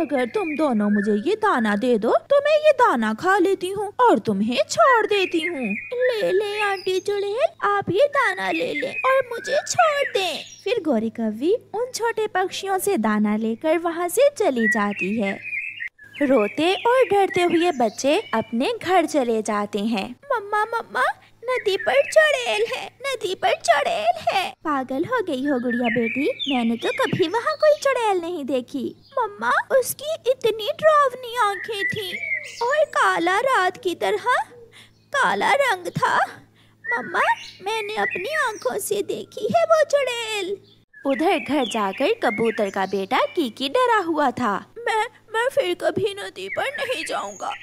अगर तुम दोनों मुझे ये दाना दे दो तो मैं ये दाना खा लेती हूँ और तुम्हें छोड़ देती हूँ ले ले आंटी चुड़ैल आप ये दाना ले ले और मुझे छोड़ दे फिर गौरी कवि उन छोटे पक्षियों से दाना लेकर वहाँ से चली जाती है रोते और डरते हुए बच्चे अपने घर चले जाते हैं मम्मा मम्मा नदी पर चढ़ेल है नदी पर चढ़ेल है पागल हो गई हो गुड़िया बेटी मैंने तो कभी वहाँ कोई चढ़ेल नहीं देखी मम्मा उसकी इतनी ड्रावनी आंखें थी और काला रात की तरह काला रंग था मम्मा मैंने अपनी आंखों से देखी है वो चढ़ेल उधर घर जाकर कबूतर का बेटा कीकी डरा हुआ था मैं मैं फिर कभी नदी पर नहीं जाऊंगा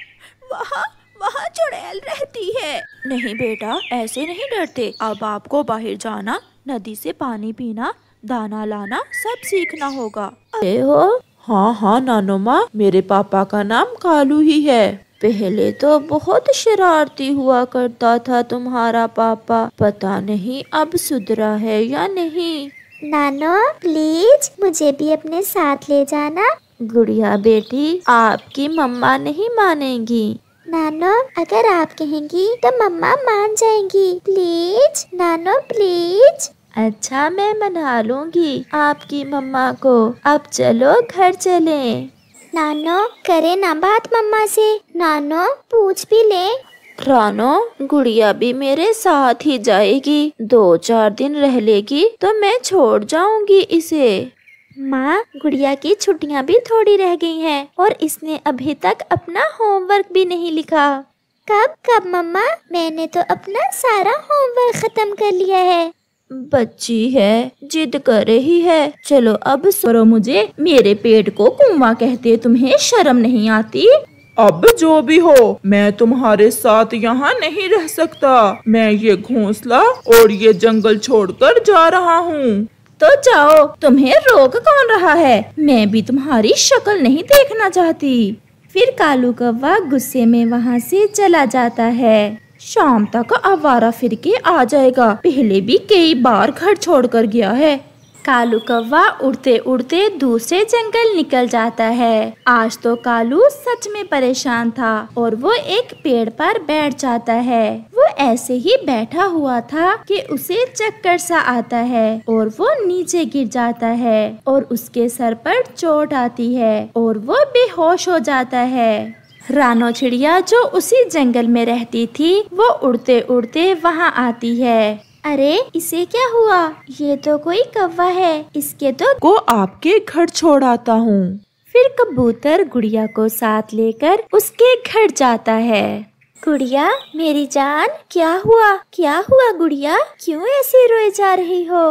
वहाँ वहाँ चुड़ैल रहती है नहीं बेटा ऐसे नहीं डरते अब आपको बाहर जाना नदी से पानी पीना दाना लाना सब सीखना होगा अरे हो हाँ हाँ नानो माँ मेरे पापा का नाम कालू ही है पहले तो बहुत शरारती हुआ करता था तुम्हारा पापा पता नहीं अब सुधरा है या नहीं नानो प्लीज मुझे भी अपने साथ ले जाना गुड़िया बेटी आपकी मम्मा नहीं मानेगी नानो अगर आप कहेंगी तो मम्मा मान जाएंगी प्लीज नानो प्लीज अच्छा मैं मना लूंगी आपकी मम्मा को अब चलो घर चले नानो करे ना बात मम्मा से नानो पूछ भी ले रानो गुड़िया भी मेरे साथ ही जाएगी दो चार दिन रह लेगी तो मैं छोड़ जाऊंगी इसे माँ गुड़िया की छुट्टियाँ भी थोड़ी रह गई हैं और इसने अभी तक अपना होमवर्क भी नहीं लिखा कब कब मम्मा मैंने तो अपना सारा होमवर्क खत्म कर लिया है बच्ची है जिद कर रही है चलो अब सुनो मुझे मेरे पेट को कुआ कहते तुम्हें शर्म नहीं आती अब जो भी हो मैं तुम्हारे साथ यहाँ नहीं रह सकता मैं ये घोंसला और ये जंगल छोड़कर जा रहा हूँ तो जाओ तुम्हें रोक कौन रहा है मैं भी तुम्हारी शक्ल नहीं देखना चाहती फिर कालू कौवा गुस्से में वहाँ से चला जाता है शाम तक आवारा फिर के आ जाएगा पहले भी कई बार घर छोड़ कर गया है कालू कौवा उड़ते उड़ते दूसरे जंगल निकल जाता है आज तो कालू सच में परेशान था और वो एक पेड़ पर बैठ जाता है ऐसे ही बैठा हुआ था कि उसे चक्कर सा आता है और वो नीचे गिर जाता है और उसके सर पर चोट आती है और वो बेहोश हो जाता है रानो चिड़िया जो उसी जंगल में रहती थी वो उड़ते उड़ते वहाँ आती है अरे इसे क्या हुआ ये तो कोई कौवा है इसके तो को आपके घर छोड़ आता हूँ फिर कबूतर गुड़िया को साथ लेकर उसके घर जाता है गुड़िया मेरी जान क्या हुआ क्या हुआ गुड़िया क्यों ऐसे रोए जा रही हो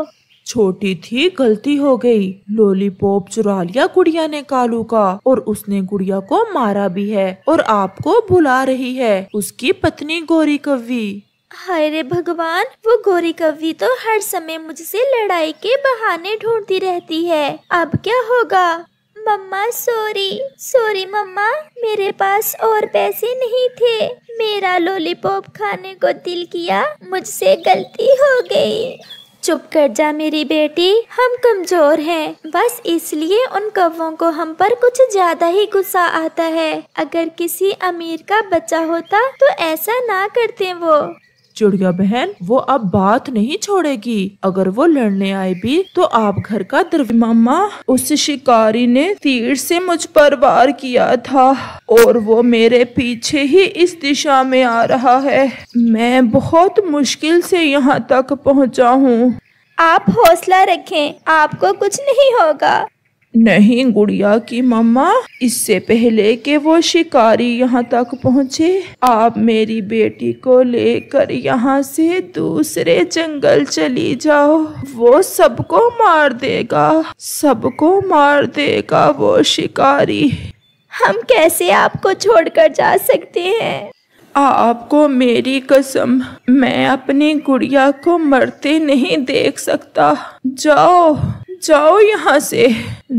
छोटी थी गलती हो गई लॉलीपॉप चुरा लिया गुड़िया ने कालू का और उसने गुड़िया को मारा भी है और आपको बुला रही है उसकी पत्नी गोरी कवि हाय रे भगवान वो गोरी कवि तो हर समय मुझसे लड़ाई के बहाने ढूंढती रहती है अब क्या होगा मम्मा सॉरी सॉरी मम्मा मेरे पास और पैसे नहीं थे मेरा लॉलीपॉप खाने को दिल किया मुझसे गलती हो गई चुप कर जा मेरी बेटी हम कमजोर हैं बस इसलिए उन कौवों को हम पर कुछ ज्यादा ही गुस्सा आता है अगर किसी अमीर का बच्चा होता तो ऐसा ना करते वो चिड़िया बहन वो अब बात नहीं छोड़ेगी अगर वो लड़ने आए भी तो आप घर का दरवाजा मामा उस शिकारी ने तीर से मुझ पर वार किया था और वो मेरे पीछे ही इस दिशा में आ रहा है मैं बहुत मुश्किल से यहाँ तक पहुँचा हूँ आप हौसला रखें आपको कुछ नहीं होगा नहीं गुड़िया की मम्मा इससे पहले कि वो शिकारी यहाँ तक पहुँचे आप मेरी बेटी को लेकर यहाँ से दूसरे जंगल चली जाओ वो सबको मार देगा सबको मार देगा वो शिकारी हम कैसे आपको छोड़कर जा सकते हैं आपको मेरी कसम मैं अपनी गुड़िया को मरते नहीं देख सकता जाओ जाओ यहाँ से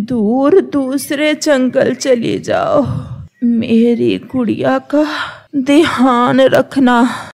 दूर दूसरे जंगल चले जाओ मेरी गुड़िया का ध्यान रखना